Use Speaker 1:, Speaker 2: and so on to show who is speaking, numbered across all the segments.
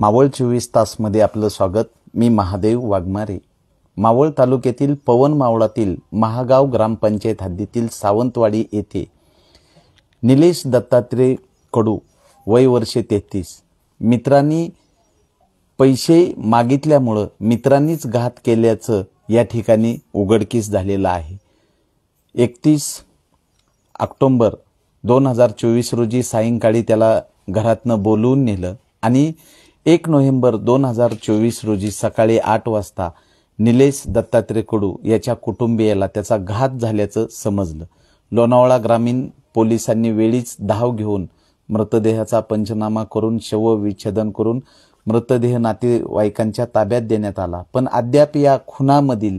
Speaker 1: मावळ चोवीस तासमध्ये आपलं स्वागत मी महादेव वाघमारे मावळ तालुक्यातील पवन मावळातील महागाव ग्रामपंचायत हद्दीतील सावंतवाडी येथे निलेश दत्तात्रे कडू वय वर्षे तेहतीस मित्रांनी पैसे मागितल्यामुळं मित्रांनीच घात केल्याचं या ठिकाणी उघडकीस झालेलं आहे एकतीस ऑक्टोंबर दोन हजार चोवीस रोजी सायंकाळी त्याला घरातनं बोलवून नेलं आणि एक नोव्हेंबर दोन हजार चोवीस रोजी सकाळी आठ वाजता निलेश दत्तात्रय कडू याच्या कुटुंबियाला त्याचा घात झाल्याचं समजलं लोणावळा ग्रामीण पोलिसांनी वेळीच धाव घेऊन मृतदेहाचा पंचनामा करून शवविच्छेदन करून मृतदेह नातेवाईकांच्या ताब्यात देण्यात आला पण अद्याप या खुनामधील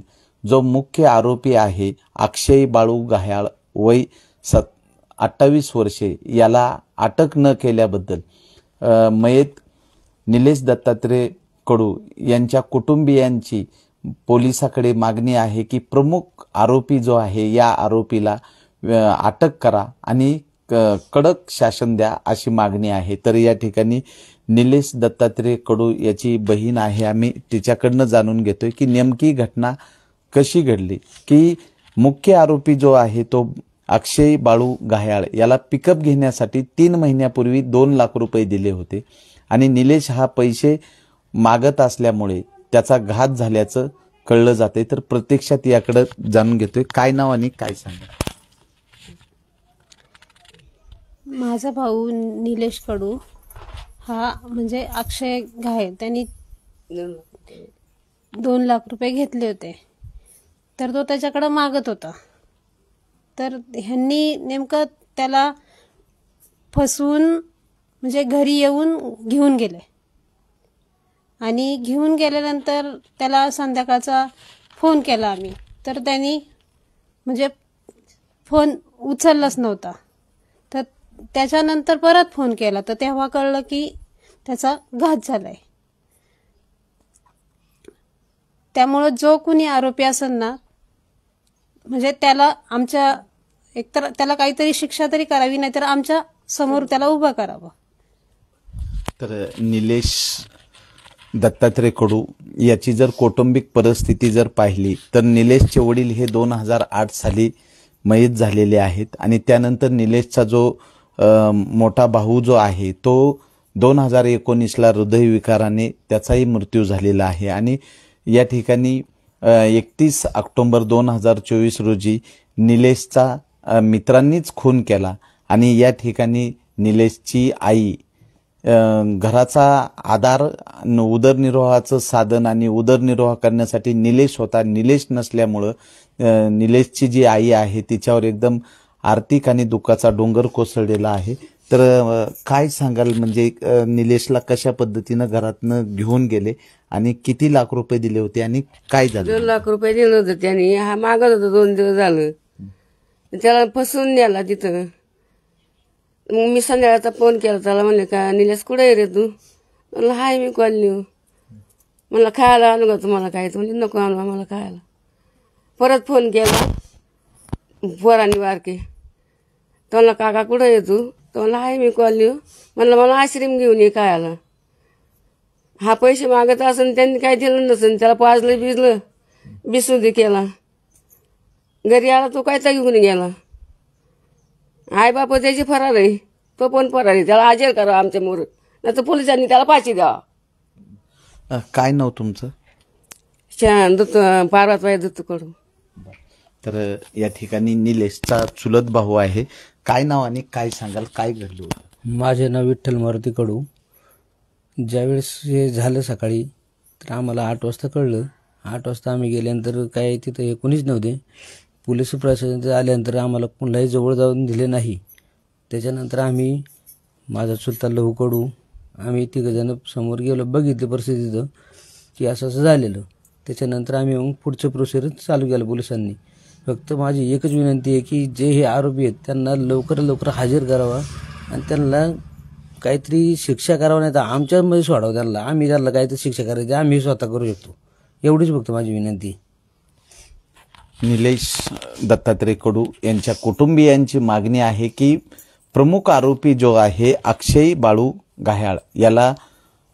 Speaker 1: जो मुख्य आरोपी आहे अक्षय बाळू घायाळ वय सत अठ्ठावीस वर्षे याला अटक न केल्याबद्दल मयत निलेश दत्तात्रय कडू यांच्या कुटुंबियांची पोलिसाकडे मागणी आहे की प्रमुख आरोपी जो आहे या आरोपीला अटक करा आणि कडक शासन द्या अशी मागणी आहे तर या ठिकाणी निलेश दत्तात्रय कडू याची बहीण आहे आम्ही तिच्याकडनं जाणून घेतोय की नेमकी घटना कशी घडली की मुख्य आरोपी जो आहे तो अक्षय बाळू घायाळ याला पिकअप घेण्यासाठी तीन महिन्यापूर्वी दोन लाख रुपये दिले होते आणि निलेश हा पैसे मागत असल्यामुळे त्याचा घात झाल्याचं कळलं जाते तर प्रत्यक्षात याकडं जाणून घेतोय काय नाव आणि काय सांग
Speaker 2: माझा भाऊ निलेश कडू हा म्हणजे अक्षय घाय त्यांनी दोन लाख रुपये घेतले होते तर तो त्याच्याकडं मागत होता तर ह्यांनी नेमकं त्याला फसवून म्हणजे घरी येऊन घेऊन गेले आणि घेऊन गेल्यानंतर त्याला संध्याकाळचा फोन केला आम्ही तर त्यांनी म्हणजे फोन उचललाच नव्हता तर त्याच्यानंतर परत फोन केला तर तेव्हा कळलं की त्याचा घात झालाय त्यामुळं जो कोणी आरोपी असेल ना म्हणजे त्याला आमच्या एकतर त्याला काहीतरी शिक्षा तरी करावी नाहीतर आमच्या समोर त्याला उभं करावं
Speaker 1: तर निलेश दत्तात्रय कडू याची जर कौटुंबिक परिस्थिती जर पाहिली तर निलेशचे वडील हे दोन हजार आठ साली मयत झालेले आहेत आणि त्यानंतर निलेशचा जो मोठा भाऊ जो आहे तो दोन हजार एकोणीसला हृदयविकाराने त्याचाही मृत्यू झालेला आहे आणि या ठिकाणी एकतीस ऑक्टोंबर दोन हजार चोवीस रोजी निलेशचा मित्रांनीच खून केला आणि या ठिकाणी निलेशची आई घराचा आधार उदरनिर्वाहाचं साधन आणि उदरनिर्वाह करण्यासाठी निलेश होता निलेश नसल्यामुळं निलेशची जी आई आहे तिच्यावर एकदम आर्थिक आणि दुःखाचा डोंगर कोसळलेला आहे तर काय सांगाल म्हणजे निलेशला कशा पद्धतीनं घरातनं घेऊन गेले आणि किती लाख रुपये दिले होते आणि काय झालं दोन
Speaker 3: लाख रुपये दिले होते त्याने हा मागत होता दोन दिवस झालं त्याला फसून नेला तिथं मग मी संध्याकाळचा फोन केला त्याला म्हणले का निलेश कुठे रे तू म्हणलं हाय मी कॉलनी म्हणलं खायला आणू का तुम्हाला काय म्हणजे नको आणू आम्हाला खायला परत फोन केला पोरांनी वारके म्हणला काका कुठं येतो तो म्हणला हाय मी कॉलनी म्हणलं मला आईस्क्रीम घेऊन ये खायला हा पैसे मागत असून त्यांनी काय दिलं नसून त्याला पाजलं बिजलं बिसू दे केला घरी आला तो काय घेऊन गेला आई बाप त्याची फरार आहे तो पण फरार आहे त्याला आजेल करा आमच्या मोर नाही पोलिसांनी त्याला फाशी द्यावा
Speaker 1: काय नाव तुमचं
Speaker 3: छान दत्त पार्वतबाई
Speaker 1: तर या ठिकाणी निलेशचा चुलत भाऊ आहे काय नाव आणि काय सांगाल काय घडलं होतं माझे नाव
Speaker 3: विठ्ठल मारुती कडू ज्यावेळेस हे झालं सकाळी तर आम्हाला आठ वाजता कळलं आठ वाजता आम्ही गेल्यानंतर काय तिथं हे कोणीच नव्हते पोलीस प्रशासन आल्यानंतर आम्हाला कुणालाही जवळ जाऊन दिले नाही त्याच्यानंतर आम्ही माझा चुलता लहू कडू आम्ही तिघंजणं समोर गेलो बघितलं परिस्थितीचं की असं असं झालेलं त्याच्यानंतर आम्ही मग पुढचं प्रोसिजर चालू केलं पोलिसांनी फक्त माझी एकच विनंती आहे की जे हे आरोपी आहेत त्यांना लवकर लवकर हजर करावा आणि त्यांना काहीतरी शिक्षा करावं नाही तर आमच्यामध्ये सोडावं त्यांना आम्ही त्यांना काहीतरी शिक्षा करायची आम्ही स्वतः करू शकतो
Speaker 1: एवढीच फक्त माझी विनंती निलेश दत्तात्रय कडू यांच्या कुटुंबियांची मागणी आहे की प्रमुख आरोपी जो आहे अक्षय बाळू घायाळ याला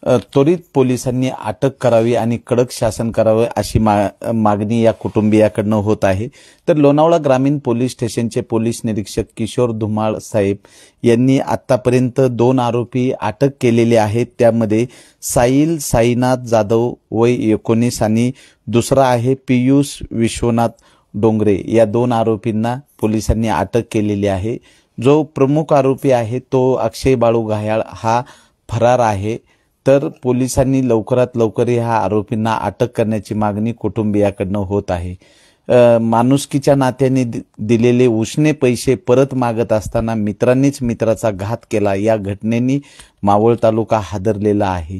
Speaker 1: त्वरित पोलिसांनी अटक करावी आणि कडक शासन करावे अशी मागणी या कुटुंबियाकडनं होत आहे तर लोणावळा ग्रामीण पोलीस स्टेशनचे पोलीस निरीक्षक किशोर धुमाळ साहेब यांनी आतापर्यंत दोन आरोपी अटक केलेले आहेत त्यामध्ये साईल साईनाथ जाधव वय एकोणीस आणि दुसरा आहे पियुष विश्वनाथ डोंगरे या दोन आरोपींना पोलिसांनी अटक केलेली आहे जो प्रमुख आरोपी आहे तो अक्षय बाळू घायाळ हा फरार आहे तर पोलिसांनी लवकरात लवकर ह्या आरोपींना अटक करण्याची मागणी कुटुंबियाकडनं होत आहे माणुसकीच्या नात्याने दिलेले उष्णे पैसे परत मागत असताना मित्रांनीच मित्राचा घात केला या घटनेनी मावळ तालुका हादरलेला आहे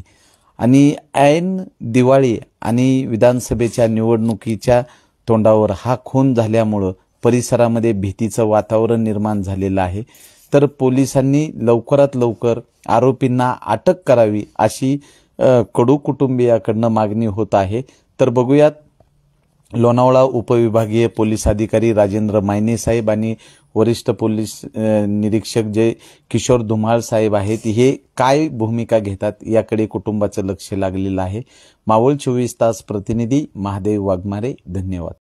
Speaker 1: आणि ऐन दिवाळी आणि विधानसभेच्या निवडणुकीच्या तोंडावर हा खून झाल्यामुळं परिसरामध्ये भीतीचं वातावरण निर्माण झालेलं आहे तर पोलिसांनी लवकरात लवकर आरोपींना अटक करावी अशी कडू कुटुंबियाकडनं मागणी होत आहे तर बघूयात लोणावळा उपविभागीय पोलीस अधिकारी राजेंद्र मायने साहेब आणि वरिष्ठ पोलीस निरीक्षक जे किशोर धुमाळ साहेब आहेत हे काय भूमिका घेतात याकडे कुटुंबाचं लक्ष लागलेलं आहे मावळ चोवीस तास प्रतिनिधी महादेव वाघमारे धन्यवाद